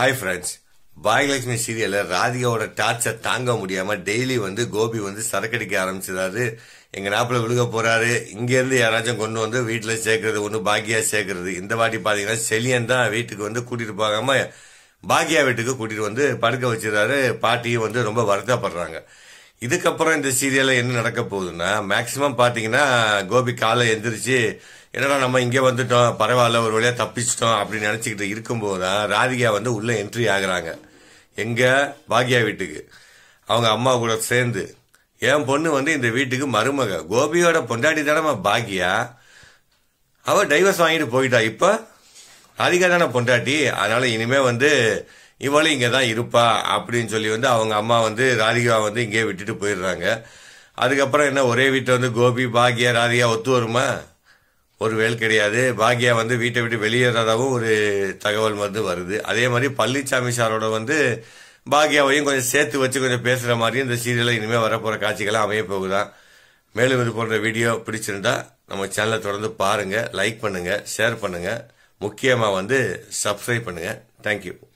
hi friends Bhagyalakshmi சீரியலில் ராதிகாவோட torture தாங்க முடியாமல் டெய்லி வந்து கோபி வந்து சரக்கடிக்க ஆரம்பிச்சிடாரு எங்கள் நாப்பில் விழுக போகிறாரு இங்கேருந்து யாராச்சும் கொண்டு வந்து வீட்டில் சேர்க்கறது ஒன்று பாக்கியா சேர்க்கறது இந்த வாட்டி பார்த்தீங்கன்னா செலியன் தான் வீட்டுக்கு வந்து கூட்டிகிட்டு போகாம பாக்கியா வீட்டுக்கு கூட்டிகிட்டு வந்து படுக்க வச்சிடறாரு பாட்டியும் வந்து ரொம்ப வருத்தப்படுறாங்க இதுக்கப்புறம் இந்த சீரியலில் என்ன நடக்க போகுதுன்னா மேக்ஸிமம் பார்த்தீங்கன்னா கோபி காலை எந்திரிச்சு என்னடா நம்ம இங்கே வந்துட்டோம் பரவாயில்ல ஒரு வழியாக தப்பிச்சிட்டோம் அப்படின்னு நினச்சிக்கிட்டு இருக்கும்போது தான் ராதிகா வந்து உள்ளே என்ட்ரி ஆகுறாங்க எங்கே பாக்யா வீட்டுக்கு அவங்க அம்மா கூட சேர்ந்து என் பொண்ணு வந்து இந்த வீட்டுக்கு மருமக கோபியோட பொண்டாட்டி தானே பாக்கியா அவள் டைவர்ஸ் வாங்கிட்டு போயிட்டா இப்போ ராதிகா தானே பொண்டாட்டி அதனால் இனிமேல் வந்து இவளும் இங்கே தான் இருப்பா அப்படின்னு சொல்லி வந்து அவங்க அம்மா வந்து ராதிகா வந்து இங்கே விட்டுட்டு போயிடுறாங்க அதுக்கப்புறம் என்ன ஒரே வீட்டில் வந்து கோபி பாக்யா ராதிகா ஒத்து வருமா ஒரு வேல் கிடையாது பாக்யா வந்து வீட்டை விட்டு வெளியேறதாகவும் ஒரு தகவல் வந்து வருது அதே மாதிரி பழனிசாமி சாரோட வந்து பாக்யாவையும் கொஞ்சம் சேர்த்து வச்சு கொஞ்சம் பேசுகிற மாதிரி இந்த சீரியலில் இனிமேல் வரப்போகிற காட்சிகளாக அமைய போகுதான் மேலும் இது போன்ற வீடியோ பிடிச்சிருந்தா நம்ம சேனலை தொடர்ந்து பாருங்கள் லைக் பண்ணுங்கள் ஷேர் பண்ணுங்கள் முக்கியமாக வந்து சப்ஸ்கிரைப் பண்ணுங்கள் தேங்க்யூ